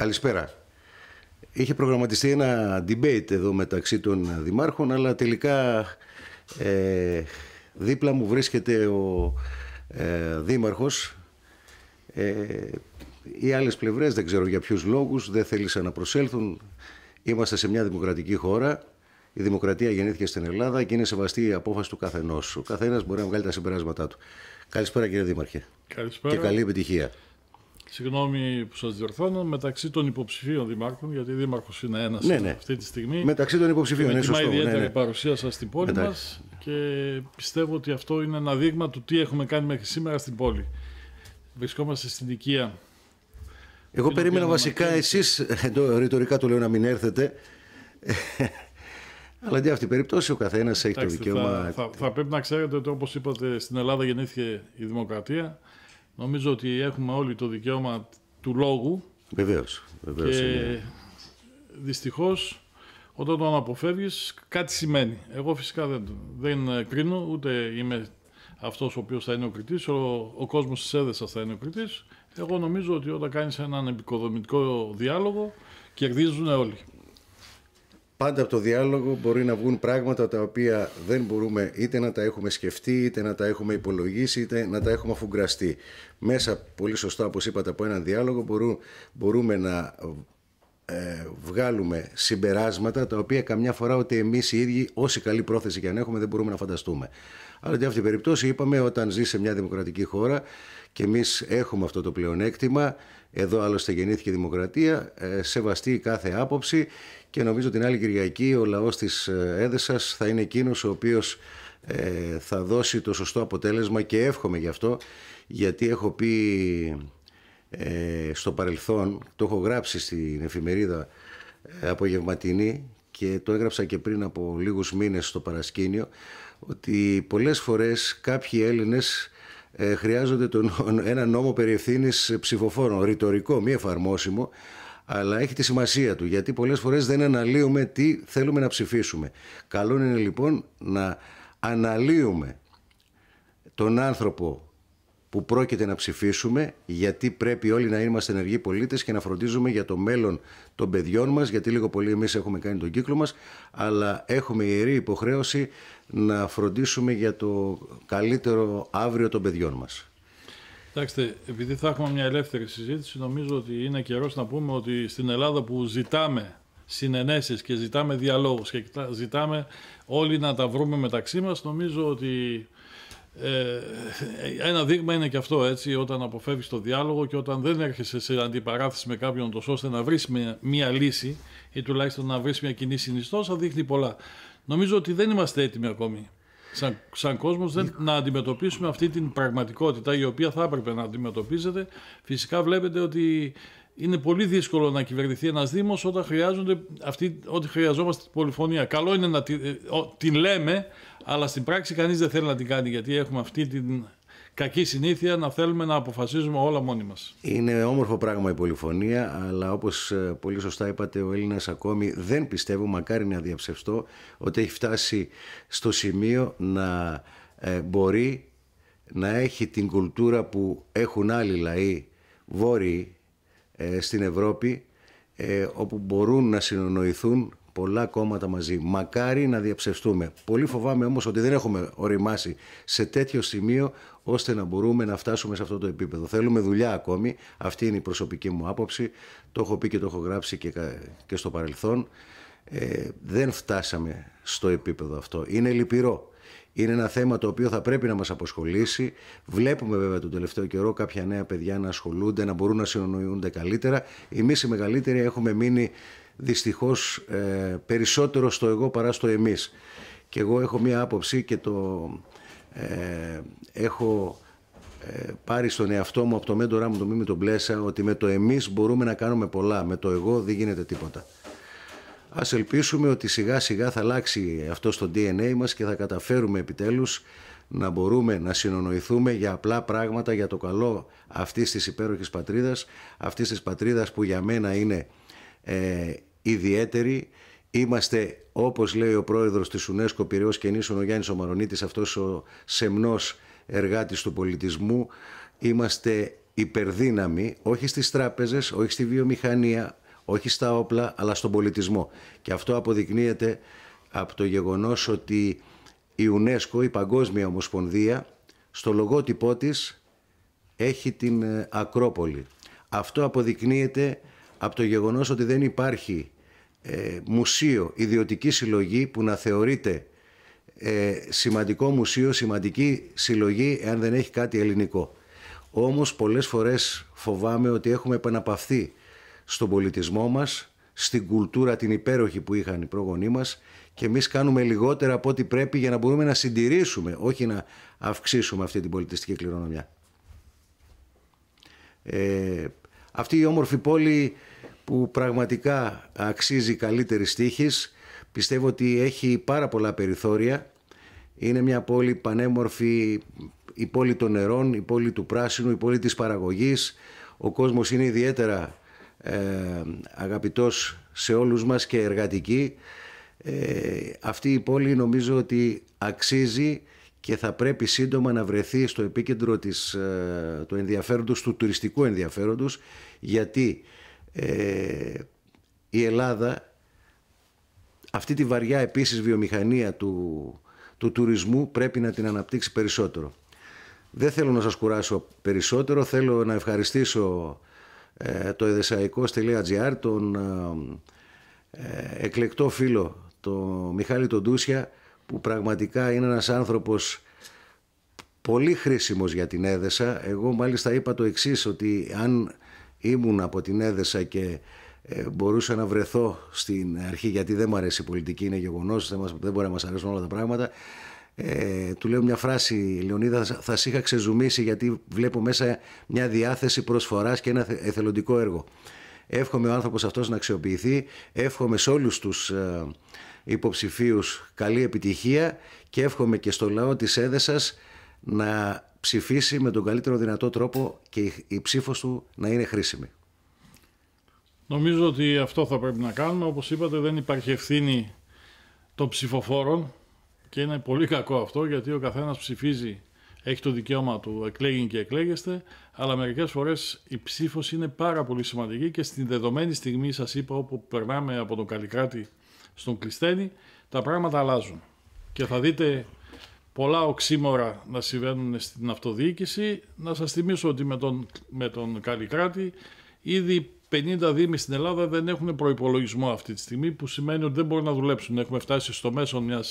Καλησπέρα. Είχε προγραμματιστεί ένα debate εδώ μεταξύ των δημάρχων, αλλά τελικά ε, δίπλα μου βρίσκεται ο ε, δήμαρχος. Ε, οι άλλες πλευρές δεν ξέρω για ποιους λόγους δεν θέλησαν να προσέλθουν. Είμαστε σε μια δημοκρατική χώρα. Η δημοκρατία γεννήθηκε στην Ελλάδα και είναι σεβαστή η απόφαση του καθενός. Ο καθένας μπορεί να βγάλει τα συμπεράσματά του. Καλησπέρα, κύριε Δήμαρχε. Καλησπέρα. Και καλή επιτυχία. Συγγνώμη που σας διορθώνω, μεταξύ των υποψηφίων δημάρχων, γιατί δήμαρχος είναι ένας ναι, ναι. αυτή τη στιγμή. Μεταξύ των υποψηφίων, είναι σωστό. ιδιαίτερη ναι, ναι. παρουσία σας στην πόλη μας και πιστεύω ότι αυτό είναι ένα δείγμα του τι έχουμε κάνει μέχρι σήμερα στην πόλη. Βρισκόμαστε στην οικία. Εγώ περίμενα βασικά εσείς, ρητορικά το λέω να μην έρθετε. Αλλά αντί αυτή την περίπτωση, ο καθένας έχει το δικαίωμα. Θα, θα, θα πρέπει να ξέρετε ότι, όπως είπατε, στην Ελλάδα γεννήθηκε η δημοκρατία. Νομίζω ότι έχουμε όλοι το δικαίωμα του λόγου. Βεβαίως. Και δυστυχώς όταν τον αποφεύγεις κάτι σημαίνει. Εγώ φυσικά δεν, δεν κρίνω, ούτε είμαι αυτός ο οποίος θα είναι ο κριτής, ο, ο κόσμος της έδεσας θα είναι ο κριτής. Εγώ νομίζω ότι όταν κάνεις έναν επικοδομητικό διάλογο κερδίζουν όλοι πάντα από το διάλογο μπορεί να βγουν πράγματα τα οποία δεν μπορούμε είτε να τα έχουμε σκεφτεί, είτε να τα έχουμε υπολογίσει, είτε να τα έχουμε αφουγκραστεί. Μέσα, πολύ σωστά όπως είπατε, από έναν διάλογο μπορούμε να ε, βγάλουμε συμπεράσματα τα οποία καμιά φορά ότι εμείς οι ίδιοι, όση καλή πρόθεση και αν έχουμε, δεν μπορούμε να φανταστούμε. Αλλά για αυτή την περίπτωση είπαμε όταν ζει σε μια δημοκρατική χώρα και εμείς έχουμε αυτό το πλεονέκτημα. Εδώ άλλωστε γεννήθηκε η δημοκρατία. Ε, σεβαστεί κάθε άποψη και νομίζω την άλλη Κυριακή ο λαός της ε, Έδεσας θα είναι εκείνος ο οποίος ε, θα δώσει το σωστό αποτέλεσμα και εύχομαι γι' αυτό γιατί έχω πει ε, στο παρελθόν, το έχω γράψει στην εφημερίδα ε, Απογευματινή και το έγραψα και πριν από λίγους μήνες στο παρασκήνιο, ότι πολλές φορές κάποιοι Έλληνες ε, χρειάζονται τον, ένα νόμο περιευθύνης ψηφοφόρων, ρητορικό, μη εφαρμόσιμο, αλλά έχει τη σημασία του, γιατί πολλές φορές δεν αναλύουμε τι θέλουμε να ψηφίσουμε. Καλό είναι λοιπόν να αναλύουμε τον άνθρωπο που πρόκειται να ψηφίσουμε, γιατί πρέπει όλοι να είμαστε ενεργοί πολίτες και να φροντίζουμε για το μέλλον των παιδιών μας, γιατί λίγο πολύ εμείς έχουμε κάνει τον κύκλο μας, αλλά έχουμε ιερή υποχρέωση να φροντίσουμε για το καλύτερο αύριο των παιδιών μας. Κοιτάξτε, επειδή θα έχουμε μια ελεύθερη συζήτηση, νομίζω ότι είναι καιρός να πούμε ότι στην Ελλάδα που ζητάμε συνενέσεις και ζητάμε διαλόγους και ζητάμε όλοι να τα βρούμε μεταξύ μας, νομίζω ότι ε, ένα δείγμα είναι και αυτό έτσι όταν αποφεύγεις το διάλογο και όταν δεν έρχεσαι σε αντιπαράθεση με κάποιον τόσο ώστε να βρεις μια λύση ή τουλάχιστον να βρεις μια κοινή συνιστόσα δείχνει πολλά νομίζω ότι δεν είμαστε έτοιμοι ακόμη σαν, σαν κόσμος δεν... να αντιμετωπίσουμε αυτή την πραγματικότητα η οποία θα έπρεπε να αντιμετωπίζεται. Φυσικά βλέπετε ότι είναι πολύ δύσκολο να κυβερνηθεί ένας Δήμος όταν χρειάζονται αυτή, ότι χρειαζόμαστε πολυφωνία. Καλό είναι να ε, την λέμε, αλλά στην πράξη κανείς δεν θέλει να την κάνει γιατί έχουμε αυτή την κακή συνήθεια να θέλουμε να αποφασίζουμε όλα μόνοι μας. Είναι όμορφο πράγμα η πολυφωνία, αλλά όπως ε, πολύ σωστά είπατε ο Έλληνας ακόμη δεν πιστεύω, μακάρι να διαψευστώ, ότι έχει φτάσει στο σημείο να ε, μπορεί να έχει την κουλτούρα που έχουν άλλοι λαοί βόρειοι ε, στην Ευρώπη, όπου μπορούν να συνονοηθούν πολλά κόμματα μαζί. Μακάρι να διαψευστούμε. Πολύ φοβάμαι όμως ότι δεν έχουμε οριμάσει σε τέτοιο σημείο ώστε να μπορούμε να φτάσουμε σε αυτό το επίπεδο. Θέλουμε δουλειά ακόμη. Αυτή είναι η προσωπική μου άποψη. Το έχω πει και το έχω γράψει και, στο παρελθόν. Ε, δεν φτάσαμε στο επίπεδο αυτό. Είναι λυπηρό. Είναι ένα θέμα το οποίο θα πρέπει να μας αποσχολήσει. Βλέπουμε βέβαια τον τελευταίο καιρό κάποια νέα παιδιά να ασχολούνται, να μπορούν να συνονοούνται καλύτερα. Εμείς οι μεγαλύτεροι έχουμε μείνει δυστυχώς ε, περισσότερο στο εγώ παρά στο εμείς. Και εγώ έχω μία άποψη και το ε, έχω ε, πάρει στον εαυτό μου από το μέντορά μου, το Μίμη τον Πλέσα, ότι με το εμείς μπορούμε να κάνουμε πολλά, με το εγώ δεν γίνεται τίποτα. Ας ελπίσουμε ότι σιγά σιγά θα αλλάξει αυτό στο DNA μας και θα καταφέρουμε επιτέλους να μπορούμε να συνονοηθούμε για απλά πράγματα, για το καλό αυτής της υπέροχης πατρίδας, αυτής της πατρίδας που για μένα είναι ε, ιδιαίτεροι. Είμαστε, όπως λέει ο πρόεδρος της UNESCO Πυραιός και Νήσων, ο Γιάννης Ομαρονίτης, αυτός ο σεμνός εργάτης του πολιτισμού, είμαστε υπερδύναμοι, όχι στις τράπεζες, όχι στη βιομηχανία, όχι στα όπλα, αλλά στον πολιτισμό. Και αυτό αποδεικνύεται από το γεγονός ότι η UNESCO, η Παγκόσμια Ομοσπονδία, στο λογότυπό της έχει την ε, Ακρόπολη. Αυτό αποδεικνύεται από το γεγονός ότι δεν υπάρχει ε, μουσείο, ιδιωτική συλλογή που να θεωρείται ε, σημαντικό μουσείο, σημαντική συλλογή εάν δεν έχει κάτι ελληνικό. Όμως πολλές φορές φοβάμαι ότι έχουμε επαναπαυθεί στον πολιτισμό μας, στην κουλτούρα την υπέροχη που είχαν οι πρόγονοί μας και εμείς κάνουμε λιγότερα από ό,τι πρέπει για να μπορούμε να συντηρήσουμε, όχι να αυξήσουμε αυτή την πολιτιστική κληρονομιά. Ε, αυτή η όμορφη πόλη που πραγματικά αξίζει καλύτερη τύχης. Πιστεύω ότι έχει πάρα πολλά περιθώρια. Είναι μια πόλη πανέμορφη, η πόλη των νερών, η πόλη του πράσινου, η πόλη της παραγωγής. Ο κόσμος είναι ιδιαίτερα ε, αγαπητός σε όλους μας και εργατική. Ε, αυτή η πόλη νομίζω ότι αξίζει και θα πρέπει σύντομα να βρεθεί στο επίκεντρο της, ε, του ενδιαφέροντος, του τουριστικού ενδιαφέροντος, γιατί ε, η Ελλάδα αυτή τη βαριά επίσης βιομηχανία του, του τουρισμού πρέπει να την αναπτύξει περισσότερο. Δεν θέλω να σας κουράσω περισσότερο, θέλω να ευχαριστήσω ε, το edesaikos.gr, τον εκλεκτό φίλο, τον Μιχάλη Τοντούσια, που πραγματικά είναι ένας άνθρωπος πολύ χρήσιμος για την Έδεσα. Εγώ μάλιστα είπα το εξής, ότι αν ήμουν από την Έδεσα και ε, μπορούσα να βρεθώ στην αρχή, γιατί δεν μου αρέσει η πολιτική, είναι γεγονός, δεν μπορεί να μας αρέσουν όλα τα πράγματα, ε, του λέω μια φράση, Λεωνίδα, θα σε είχα ξεζουμίσει γιατί βλέπω μέσα μια διάθεση προσφοράς και ένα εθελοντικό έργο. Εύχομαι ο άνθρωπος αυτός να αξιοποιηθεί. Εύχομαι σε όλους τους ε, υποψηφίους καλή επιτυχία και εύχομαι και στο λαό της Έδεσας να ψηφίσει με τον καλύτερο δυνατό τρόπο και η ψήφος του να είναι χρήσιμη. Νομίζω ότι αυτό θα πρέπει να κάνουμε. Όπως είπατε δεν υπάρχει ευθύνη των ψηφοφόρων και είναι πολύ κακό αυτό γιατί ο καθένας ψηφίζει έχει το δικαίωμα του, εκλέγει και εκλέγεστε, αλλά μερικές φορές η ψήφος είναι πάρα πολύ σημαντική και στην δεδομένη στιγμή, σας είπα, όπου περνάμε από τον Καλικράτη στον Κλειστένη, τα πράγματα αλλάζουν. Και θα δείτε πολλά οξύμορα να συμβαίνουν στην αυτοδιοίκηση. Να σας θυμίσω ότι με τον, με τον Καλικράτη ήδη 50 δήμοι στην Ελλάδα δεν έχουν προπολογισμό αυτή τη στιγμή που σημαίνει ότι δεν μπορούν να δουλέψουν. Έχουμε φτάσει στο μέσο μια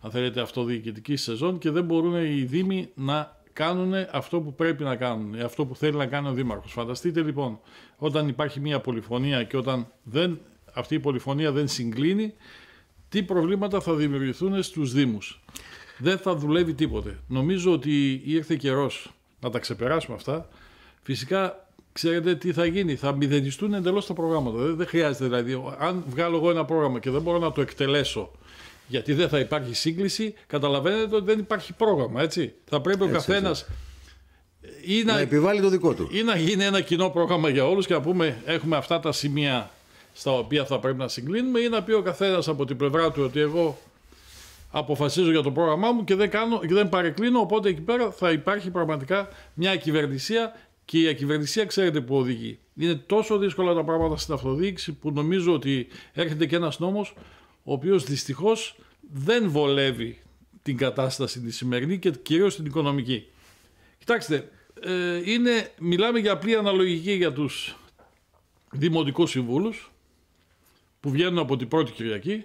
αν θέλετε, αυτοδιοικητική σεζόν και δεν μπορούν οι Δήμοι να κάνουν αυτό που πρέπει να κάνουν, αυτό που θέλει να κάνει ο Δήμαρχος. Φανταστείτε λοιπόν, όταν υπάρχει μια πολυφωνία και όταν δεν, αυτή η πολυφωνία δεν συγκλίνει, τι προβλήματα θα δημιουργηθούν στους Δήμους. Δεν θα δουλεύει τίποτε. Νομίζω ότι ήρθε καιρός να τα ξεπεράσουμε αυτά. Φυσικά ξέρετε τι θα γίνει. Θα μηδενιστούν εντελώς τα προγράμματα. Δεν, χρειάζεται δηλαδή. Αν βγάλω εγώ ένα πρόγραμμα και δεν μπορώ να το εκτελέσω γιατί δεν θα υπάρχει σύγκληση, καταλαβαίνετε ότι δεν υπάρχει πρόγραμμα, έτσι. Θα πρέπει ο καθένας. Ή να, να επιβάλλει το δικό του. Ή να γίνει ένα κοινό πρόγραμμα για όλους και να πούμε έχουμε αυτά τα σημεία στα οποία θα πρέπει να συγκλίνουμε, ή να πει ο καθένας από την πλευρά του ότι εγώ αποφασίζω για το πρόγραμμά μου και δεν, κάνω, και δεν παρεκκλίνω. Οπότε εκεί πέρα θα υπάρχει πραγματικά μια κυβερνησία και η κυβερνησία ξέρετε που οδηγεί. Είναι τόσο δύσκολα τα πράγματα στην αυτοδιοίκηση που νομίζω ότι έρχεται και ένας νόμος ο οποίος δυστυχώς δεν βολεύει την κατάσταση τη σημερινή και κυρίως την οικονομική. Κοιτάξτε, ε, είναι, μιλάμε για απλή αναλογική για τους δημοτικούς συμβούλους που βγαίνουν από την πρώτη Κυριακή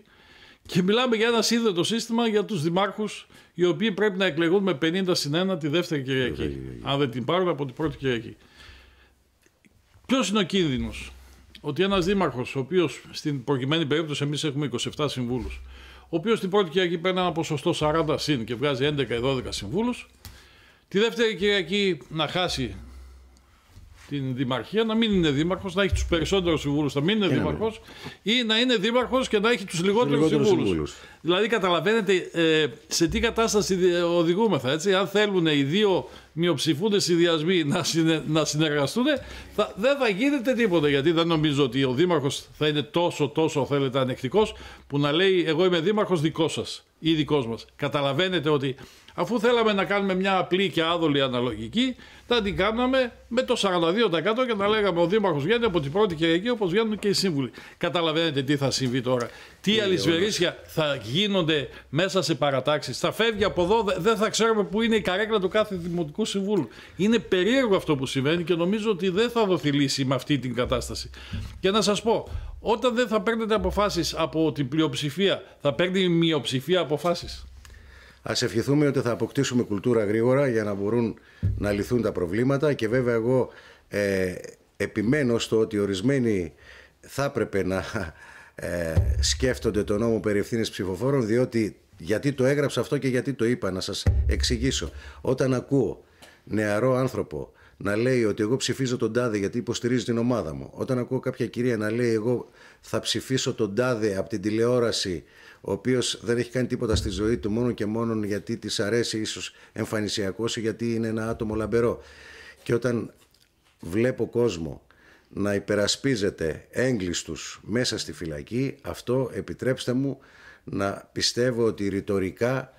και μιλάμε για ένα σύνδετο σύστημα για τους δημάρχους οι οποίοι πρέπει να εκλεγούν με 50 συν 1 τη δεύτερη Κυριακή αν δεν την πάρουν από την πρώτη Κυριακή. Ποιος είναι ο κίνδυνος ότι ένας δήμαρχος, ο οποίος στην προκειμένη περίπτωση εμείς έχουμε 27 συμβούλους, ο οποίος την πρώτη Κυριακή παίρνει ένα ποσοστό 40 συν και βγάζει 11 12 συμβούλους, τη δεύτερη Κυριακή να χάσει την Δημαρχία, να μην είναι δήμαρχος, να έχει τους περισσότερους συμβούλους, να μην είναι δήμαρχο, ή να είναι δήμαρχος και να έχει τους λιγότερους συμβούλου. Δηλαδή, καταλαβαίνετε ε, σε τι κατάσταση ε, οδηγούμεθα. Έτσι. Αν θέλουν οι δύο μειοψηφούνται συνδυασμοί να, συνε, να συνεργαστούν, θα, δεν θα γίνεται τίποτα. Γιατί δεν νομίζω ότι ο Δήμαρχος θα είναι τόσο, τόσο θέλετε ανεκτικός που να λέει: Εγώ είμαι Δήμαρχος δικός σας ή δικός μας. Καταλαβαίνετε ότι αφού θέλαμε να κάνουμε μια απλή και άδολη αναλογική, θα την κάναμε με το 42% και να λέγαμε ο Δήμαρχος βγαίνει από την πρώτη Κυριακή όπως βγαίνουν και οι σύμβουλοι. Καταλαβαίνετε τι θα συμβεί τώρα. Τι ε, αλυσβερίσια θα γίνονται μέσα σε παρατάξεις. Θα φεύγει από εδώ, δεν θα ξέρουμε πού είναι η καρέκλα του κάθε δημοτικού Συμβούλου. Είναι περίεργο αυτό που συμβαίνει και νομίζω ότι δεν θα δοθεί λύση με αυτή την κατάσταση. Και να σας πω, όταν δεν θα παίρνετε αποφάσεις από την πλειοψηφία, θα παίρνει η μειοψηφία αποφάσεις. Ας ευχηθούμε ότι θα αποκτήσουμε κουλτούρα γρήγορα για να μπορούν να λυθούν τα προβλήματα και βέβαια εγώ ε, επιμένω στο ότι ορισμένοι θα έπρεπε να ε, σκέφτονται το νόμο περί ευθύνης ψηφοφόρων διότι γιατί το έγραψα αυτό και γιατί το είπα να σας εξηγήσω. Όταν ακούω νεαρό άνθρωπο να λέει ότι εγώ ψηφίζω τον Τάδε γιατί υποστηρίζει την ομάδα μου. Όταν ακούω κάποια κυρία να λέει εγώ θα ψηφίσω τον Τάδε από την τηλεόραση, ο οποίος δεν έχει κάνει τίποτα στη ζωή του μόνο και μόνο γιατί της αρέσει ίσως εμφανισιακός ή γιατί είναι ένα άτομο λαμπερό. Και όταν βλέπω κόσμο να υπερασπίζεται έγκλειστους μέσα στη φυλακή, αυτό επιτρέψτε μου να πιστεύω ότι ρητορικά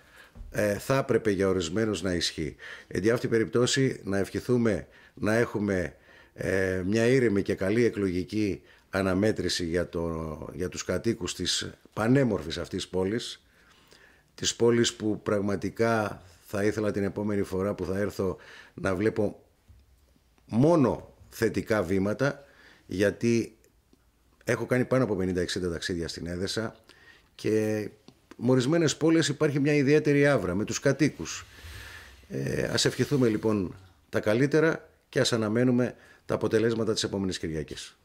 ε, θα έπρεπε για ορισμένους να ισχύει. Εν αυτή περιπτώσει να ευχηθούμε να έχουμε ε, μια ήρεμη και καλή εκλογική αναμέτρηση για, το, για τους κατοίκους της πανέμορφης αυτής πόλης, της πόλης που πραγματικά θα ήθελα την επόμενη φορά που θα έρθω να βλέπω μόνο θετικά βήματα, γιατί έχω κάνει πάνω από 50-60 ταξίδια στην Έδεσα και Μορισμένες πόλεις υπάρχει μια ιδιαίτερη άβρα με τους κατοίκους. Ε, ας ευχηθούμε λοιπόν τα καλύτερα και ας αναμένουμε τα αποτελέσματα της επόμενης Κυριακής.